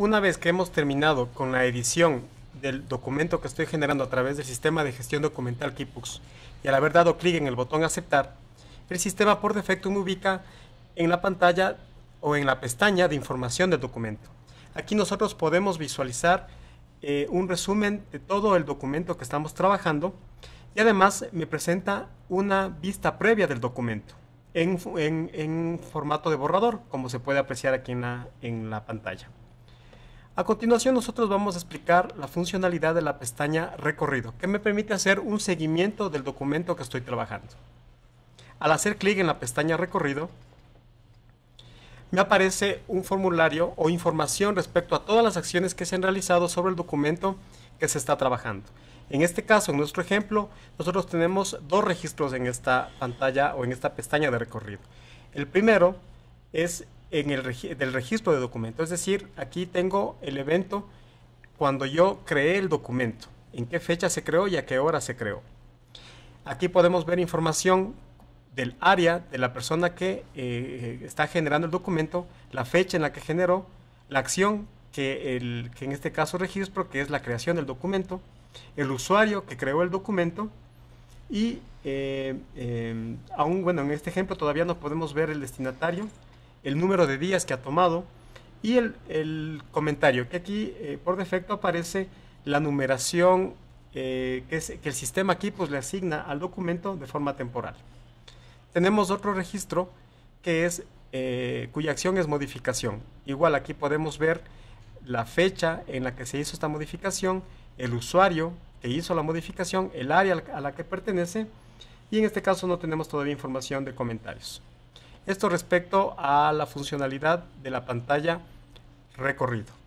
una vez que hemos terminado con la edición del documento que estoy generando a través del sistema de gestión documental Kipux y al haber dado clic en el botón aceptar, el sistema por defecto me ubica en la pantalla o en la pestaña de información del documento. Aquí nosotros podemos visualizar eh, un resumen de todo el documento que estamos trabajando y además me presenta una vista previa del documento en, formato de borrador, como se puede apreciar aquí en la pantalla. A continuación nosotros vamos a explicar la funcionalidad de la pestaña recorrido, que me permite hacer un seguimiento del documento que estoy trabajando. Al hacer clic en la pestaña recorrido, me aparece un formulario o información respecto a todas las acciones que se han realizado sobre el documento que se está trabajando. En este caso, en nuestro ejemplo, nosotros tenemos dos registros en esta pantalla o en esta pestaña de recorrido. El primero es en el del registro de documento. Es decir, aquí tengo el evento cuando yo creé el documento, en qué fecha se creó y a qué hora se creó. Aquí podemos ver información del área de la persona que eh, está generando el documento, la fecha en la que generó, la acción que, el, en este caso registro, que es la creación del documento, el usuario que creó el documento y eh, eh, aún, bueno, en este ejemplo todavía no podemos ver el destinatario, el número de días que ha tomado y el, comentario, que aquí eh, por defecto aparece la numeración eh, que, es, que, el sistema aquí pues, le asigna al documento de forma temporal. Tenemos otro registro que es, eh, cuya acción es modificación. Igual aquí podemos ver la fecha en la que se hizo esta modificación, el usuario que hizo la modificación, el área a la que pertenece y en este caso no tenemos todavía información de comentarios. Esto respecto a la funcionalidad de la pantalla recorrido.